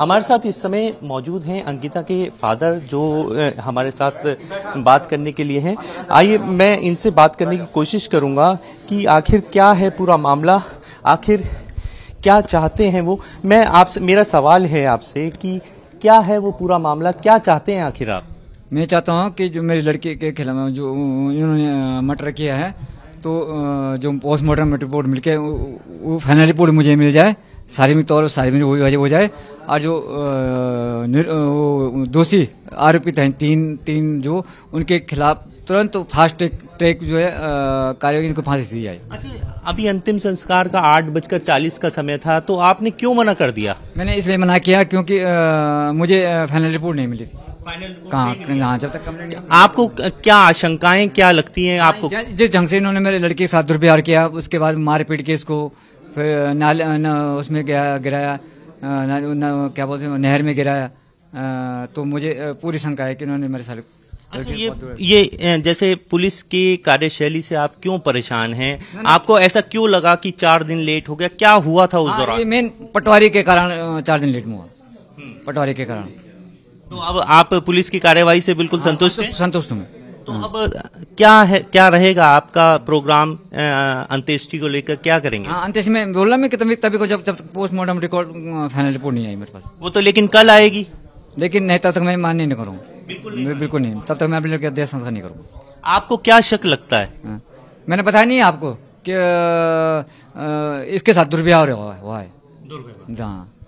हमारे साथ इस समय मौजूद हैं अंकिता के फादर जो हमारे साथ बात करने के लिए हैं आइए मैं इनसे बात करने की कोशिश करूंगा कि आखिर क्या है पूरा मामला आखिर क्या चाहते हैं वो मैं आपसे मेरा सवाल है आपसे कि क्या है वो पूरा मामला क्या चाहते हैं आखिर आप मैं चाहता हूँ कि जो मेरी लड़की के खिलाफ जो इन्होंने मर्डर किया है तो जो पोस्टमार्टम रिपोर्ट मिलकर वो फाइनल रिपोर्ट मुझे मिल जाए शारीरिक तौर सार्वजनिक हो जाए और जो दोषी आरोपित हैं तीन तीन जो उनके खिलाफ तुरंत फास्ट ट्रैक ट्रैक जो है कार्रवाई को फांसी दी जाए अच्छा अभी अंतिम संस्कार का आठ बजकर चालीस का समय था तो आपने क्यों मना कर दिया मैंने इसलिए मना किया क्योंकि आ, मुझे फाइनल रिपोर्ट नहीं मिली थी कहाँ जब तक आपको क्या आशंकाएं क्या लगती हैं आपको जिस ढंग से इन्होंने मेरे लड़के के साथ दुर्व्यवहार किया उसके बाद मारपीट के इसको फिर नाले ना उसमें गया गिराया ना, ना, क्या बोलते हैं नहर में गिराया तो मुझे पूरी शंका है कि उन्होंने मेरे साथ अच्छा ये ये जैसे पुलिस की कार्यशैली से आप क्यों परेशान हैं आपको ऐसा क्यों लगा कि चार दिन लेट हो गया क्या हुआ था उस हाँ, दौरान मेन पटवारी के कारण चार दिन लेट हुआ हम्म। पटवारी के कारण तो अब आप पुलिस की कार्यवाही से बिल्कुल हाँ, संतुष्ट संतुष्ट हूँ तो अब क्या है क्या रहेगा आपका प्रोग्राम अंत्येष्टि को लेकर क्या करेंगे हाँ, अंत्येष्टि में बोला मैं तभी तभी को जब जब पोस्टमार्टम रिकॉर्ड फाइनल रिपोर्ट नहीं आई मेरे पास वो तो लेकिन कल आएगी लेकिन नहीं तब तक मैं मान्य नहीं करूँगा बिल्कुल नहीं, बिल्कुल नहीं तब तक मैं अपने लड़के देश संस्कार नहीं करूँगा आपको क्या शक लगता है हाँ। मैंने बताया नहीं आपको कि इसके साथ दुर्व्यवहार हुआ है दुर्व्यवहार हाँ